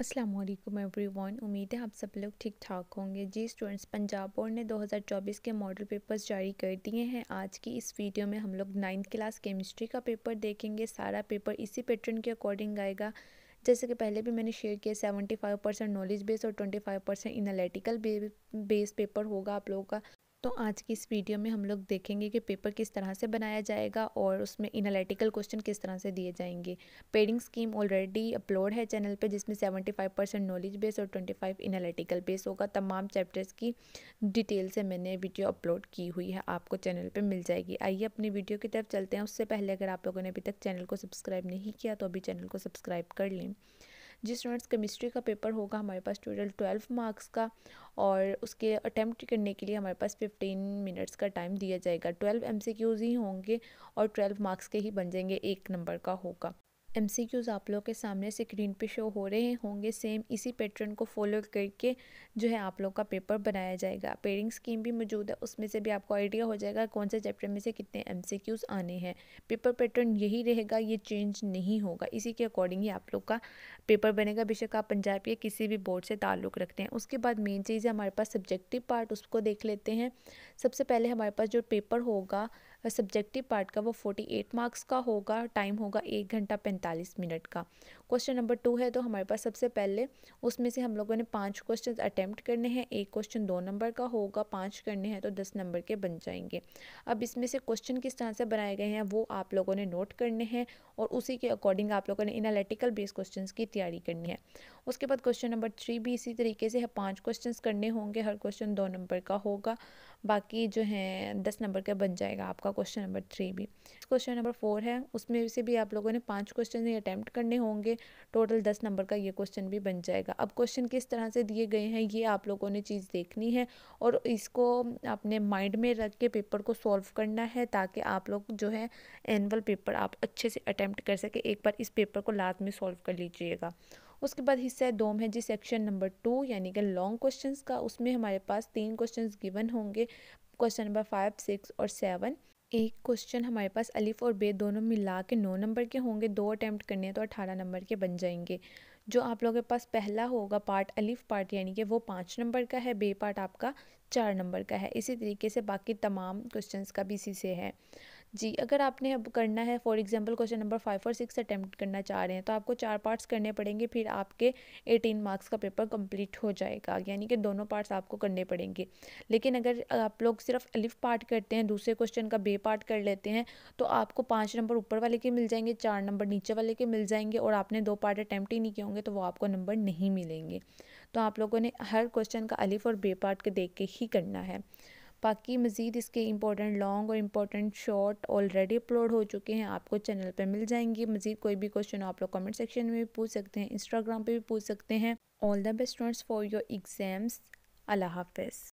Aslam every one उम्मीद है आप सब लोग ठीक ठाक होंगे जी स्टूडेंट्स पंजाब बोर्ड ने 2024 के मॉडल पेपर्स जारी कर दिए हैं आज की इस वीडियो में हम लोग नाइन्थ क्लास केमिस्ट्री का पेपर देखेंगे सारा पेपर इसी पैटर्न के अकॉर्डिंग आएगा जैसे कि पहले भी मैंने शेयर किया seventy five percent knowledge base और twenty five percent analytical base paper होगा आप लोगों का दोस्तों आज की इस वीडियो में हम लोग देखेंगे कि पेपर किस तरह से बनाया जाएगा और उसमें इनालिटिकल क्वेश्चन किस तरह से दिए जाएंगे पेडिंग स्कीम ऑलरेडी अपलोड है चैनल पे जिसमें 75 परसेंट नॉलेज बेस और 25 इनालिटिकल बेस होगा तमाम चैप्टर्स की डिटेल से मैंने वीडियो अपलोड की हुई है आपको चैनल पर मिल जाएगी आइए अपनी वीडियो की तरफ चलते हैं उससे पहले अगर आप लोगों ने अभी तक चैनल को सब्सक्राइब नहीं किया तो अभी चैनल को सब्सक्राइब कर लें जिस स्टूडेंट्स केमिस्ट्री का पेपर होगा हमारे पास टोटल ट्वेल्व मार्क्स का और उसके अटैम्प्ट करने के लिए हमारे पास फिफ्टीन मिनट्स का टाइम दिया जाएगा ट्वेल्व एम ही होंगे और ट्वेल्व मार्क्स के ही बन जाएंगे एक नंबर का होगा एम आप लोग के सामने स्क्रीन पे शो हो रहे होंगे सेम इसी पैटर्न को फॉलो करके जो है आप लोग का पेपर बनाया जाएगा पेयरिंग स्कीम भी मौजूद है उसमें से भी आपको आइडिया हो जाएगा कौन से चैप्टर में से कितने एम आने हैं पेपर पैटर्न यही रहेगा ये चेंज नहीं होगा इसी के अकॉर्डिंग ही आप लोग का पेपर बनेगा बेशक आप पंजाब के किसी भी बोर्ड से ताल्लुक़ रखते हैं उसके बाद मेन चीज़ है हमारे पास सब्जेक्टिव पार्ट उसको देख लेते हैं सबसे पहले हमारे पास जो पेपर होगा और सब्जेक्टिव पार्ट का वो फोर्टी एट मार्क्स का होगा टाइम होगा एक घंटा पैंतालीस मिनट का क्वेश्चन नंबर टू है तो हमारे पास सबसे पहले उसमें से हम लोगों ने पाँच क्वेश्चन अटैम्प्ट करने हैं एक क्वेश्चन दो नंबर का होगा पाँच करने हैं तो दस नंबर के बन जाएंगे अब इसमें से क्वेश्चन किस तरह से बनाए गए हैं वो आप लोगों ने नोट करने हैं और उसी के अकॉर्डिंग आप लोगों ने इनालिटिकल बेस्ड क्वेश्चन की तैयारी करनी है उसके बाद क्वेश्चन नंबर थ्री भी इसी तरीके से पाँच क्वेश्चन करने होंगे हर क्वेश्चन दो नंबर का होगा बाकी जो है दस नंबर का बन जाएगा आपका क्वेश्चन नंबर थ्री भी क्वेश्चन नंबर फोर है उसमें से भी आप लोगों ने पाँच क्वेश्चन अटैम्प्ट करने होंगे टोटल दस नंबर का ये क्वेश्चन भी बन जाएगा अब क्वेश्चन किस तरह से दिए गए हैं ये आप लोगों ने चीज़ देखनी है और इसको अपने माइंड में रख के पेपर को सॉल्व करना है ताकि आप लोग जो है एनअल पेपर आप अच्छे से अटैम्प्ट कर सके एक बार इस पेपर को लास्ट में सॉल्व कर लीजिएगा उसके बाद हिस्सा दोम है जी सेक्शन नंबर टू यानी कि लॉन्ग क्वेश्चंस का उसमें हमारे पास तीन क्वेश्चंस गिवन होंगे क्वेश्चन नंबर फाइव सिक्स और सेवन एक क्वेश्चन हमारे पास अलिफ और बे दोनों मिला के नौ नंबर के होंगे दो अटैम्प्ट करने हैं तो अठारह नंबर के बन जाएंगे जो आप लोगों के पास पहला होगा पार्ट अलिफ पार्ट यानी कि वो पाँच नंबर का है बे पार्ट आपका चार नंबर का है इसी तरीके से बाकी तमाम क्वेश्चंस का भी इसी से है जी अगर आपने अब करना है for example question number five और सिक्स अटैम्प्ट करना चाह रहे हैं तो आपको चार पार्ट्स करने पड़ेंगे फिर आपके एटीन मार्क्स का पेपर कंप्लीट हो जाएगा यानी कि दोनों पार्ट्स आपको करने पड़ेंगे लेकिन अगर आप लोग सिर्फ अलिफ पार्ट करते हैं दूसरे क्वेश्चन का बे पार्ट कर लेते हैं तो आपको पाँच नंबर ऊपर वाले के मिल जाएंगे चार नंबर नीचे वाले के मिल जाएंगे और आपने दो पार्ट अटैम्प्ट ही नहीं किए होंगे तो वो आपको नंबर नहीं मिलेंगे तो आप लोगों ने हर क्वेश्चन का अलिफ और बे पार्ट के देख के ही करना है बाकी मज़ीद इसके इंपॉर्टेंट लॉन्ग और इम्पोर्टेंट शॉर्ट ऑलरेडी अपलोड हो चुके हैं आपको चैनल पर मिल जाएंगे मज़ीद कोई भी क्वेश्चन आप लोग कमेंट सेक्शन में भी पूछ सकते हैं इंस्टाग्राम पर भी पूछ सकते हैं all the best students for your exams अल्लाह हाफ